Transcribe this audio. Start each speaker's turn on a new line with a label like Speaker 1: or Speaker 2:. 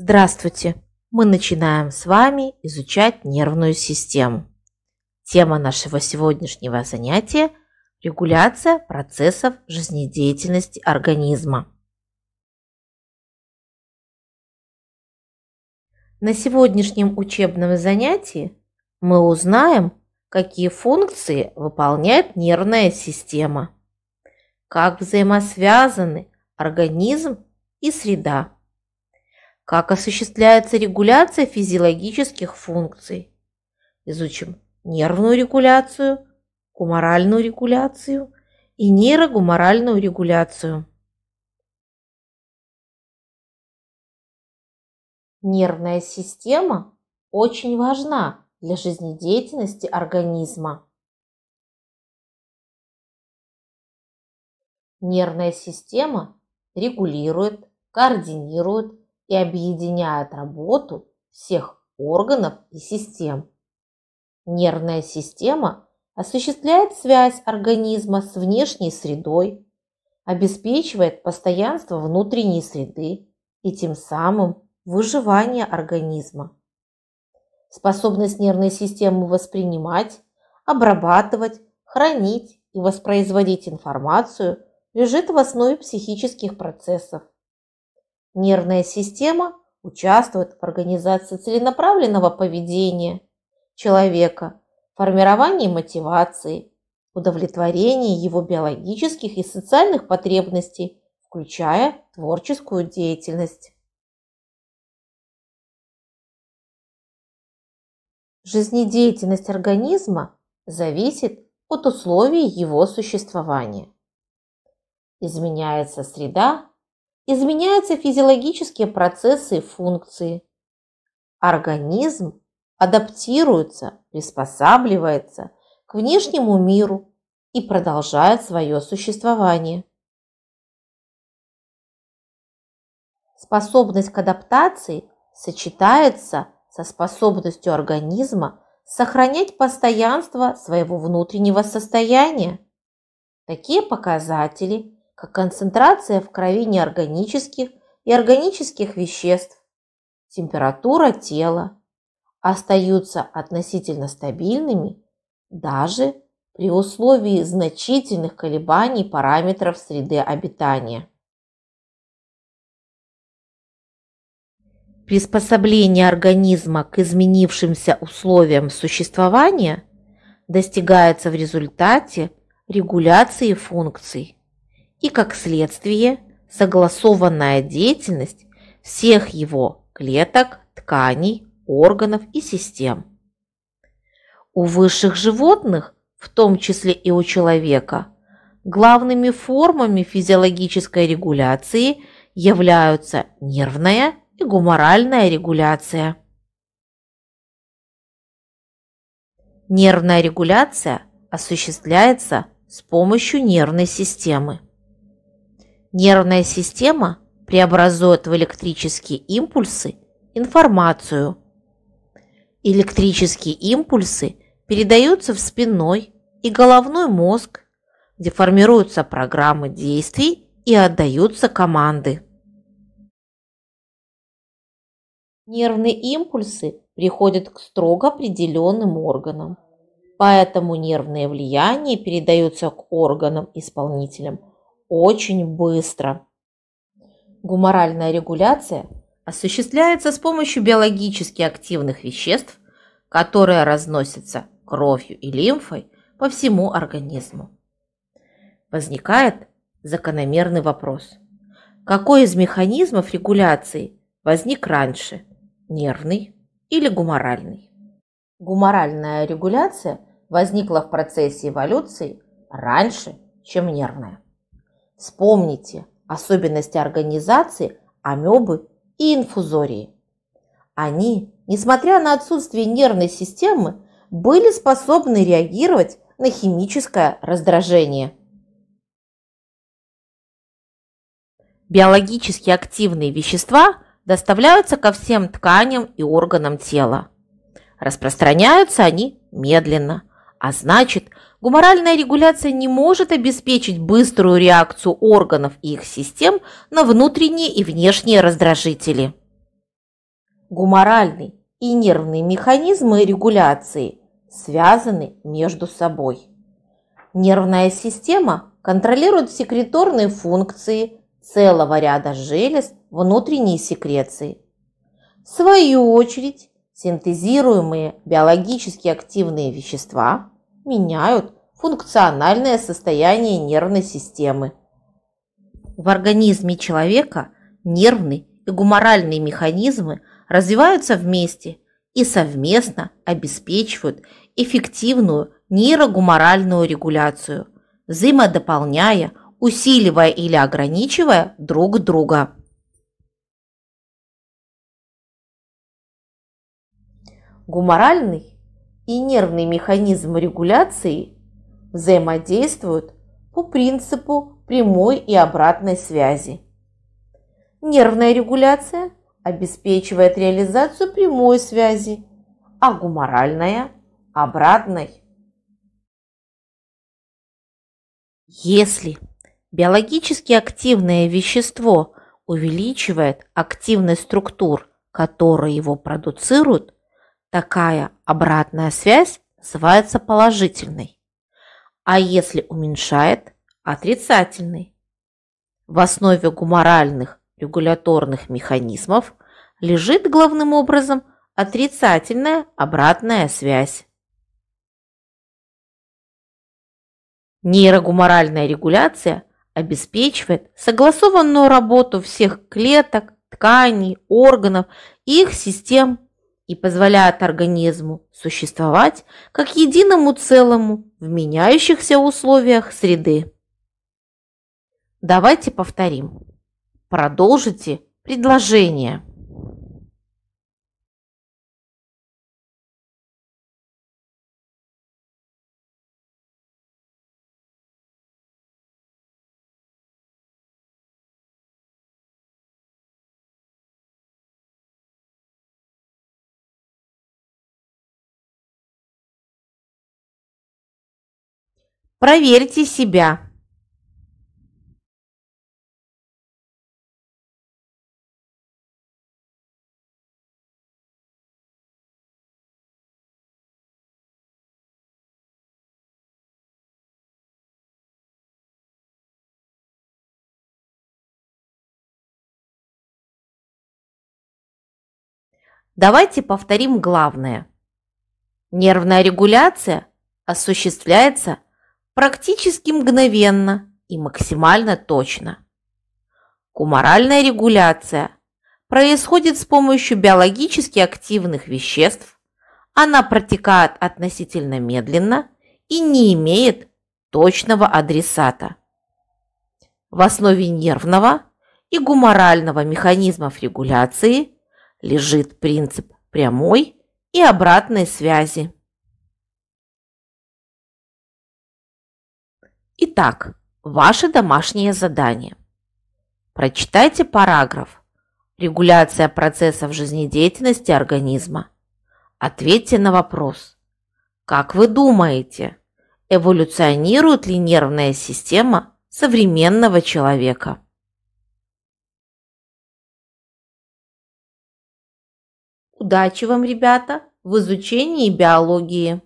Speaker 1: Здравствуйте! Мы начинаем с вами изучать нервную систему. Тема нашего сегодняшнего занятия – регуляция процессов жизнедеятельности организма. На сегодняшнем учебном занятии мы узнаем, какие функции выполняет нервная система, как взаимосвязаны организм и среда – как осуществляется регуляция физиологических функций? Изучим нервную регуляцию, гуморальную регуляцию и нейрогуморальную регуляцию.
Speaker 2: Нервная система очень важна для жизнедеятельности организма.
Speaker 1: Нервная система регулирует, координирует и объединяет работу всех органов и систем. Нервная система осуществляет связь организма с внешней средой, обеспечивает постоянство внутренней среды и тем самым выживание организма. Способность нервной системы воспринимать, обрабатывать, хранить и воспроизводить информацию лежит в основе психических процессов – Нервная система участвует в организации целенаправленного поведения человека, формировании мотивации, удовлетворении его биологических и социальных потребностей, включая творческую деятельность.
Speaker 2: Жизнедеятельность
Speaker 1: организма зависит от условий его существования. Изменяется среда, изменяются физиологические процессы и функции. Организм адаптируется, приспосабливается к внешнему миру и продолжает свое существование.
Speaker 2: Способность к
Speaker 1: адаптации сочетается со способностью организма сохранять постоянство своего внутреннего состояния. Такие показатели как концентрация в крови неорганических и органических веществ, температура тела, остаются относительно стабильными даже при условии значительных колебаний параметров среды обитания. Приспособление организма к изменившимся условиям существования достигается в результате регуляции функций и, как следствие, согласованная деятельность всех его клеток, тканей, органов и систем. У высших животных, в том числе и у человека, главными формами физиологической регуляции являются нервная и гуморальная регуляция. Нервная регуляция осуществляется с помощью нервной системы нервная система преобразует в электрические импульсы информацию. Электрические импульсы передаются в спинной и головной мозг, где формируются программы действий и отдаются команды. Нервные импульсы приходят к строго определенным органам, поэтому нервные влияния передаются к органам-исполнителям очень быстро. Гуморальная регуляция осуществляется с помощью биологически активных веществ, которые разносятся кровью и лимфой по всему организму. Возникает закономерный вопрос. Какой из механизмов регуляции возник раньше – нервный или гуморальный? Гуморальная регуляция возникла в процессе эволюции раньше, чем нервная. Вспомните особенности организации амебы и инфузории. Они, несмотря на отсутствие нервной системы, были способны реагировать на химическое раздражение. Биологически активные вещества доставляются ко всем тканям и органам тела. Распространяются они медленно, а значит – Гуморальная регуляция не может обеспечить быструю реакцию органов и их систем на внутренние и внешние раздражители. Гуморальный и нервные механизмы регуляции связаны между собой. Нервная система контролирует секреторные функции целого ряда желез внутренней секреции. В свою очередь, синтезируемые биологически активные вещества меняют функциональное состояние нервной системы. В организме человека нервные и гуморальные механизмы развиваются вместе и совместно обеспечивают эффективную нейрогуморальную регуляцию, взаимодополняя, усиливая или ограничивая друг друга. Гуморальный и нервный механизм регуляции взаимодействуют по принципу прямой и обратной связи. Нервная регуляция обеспечивает реализацию прямой связи, а гуморальная – обратной. Если биологически активное вещество увеличивает активность структур, которые его продуцируют, Такая обратная связь называется положительной, а если уменьшает – отрицательной. В основе гуморальных регуляторных механизмов лежит главным образом отрицательная обратная связь. Нейрогуморальная регуляция обеспечивает согласованную работу всех клеток, тканей, органов и их систем и позволяют организму существовать как единому целому в меняющихся условиях среды. Давайте повторим. Продолжите предложение.
Speaker 2: Проверьте себя.
Speaker 1: Давайте повторим главное. Нервная регуляция осуществляется практически мгновенно и максимально точно. Куморальная регуляция происходит с помощью биологически активных веществ, она протекает относительно медленно и не имеет точного адресата. В основе нервного и гуморального механизмов регуляции лежит принцип прямой и обратной связи.
Speaker 2: Итак, ваше домашнее
Speaker 1: задание. Прочитайте параграф «Регуляция процессов жизнедеятельности организма». Ответьте на вопрос. Как вы думаете, эволюционирует ли нервная система современного человека?
Speaker 2: Удачи вам, ребята, в изучении биологии!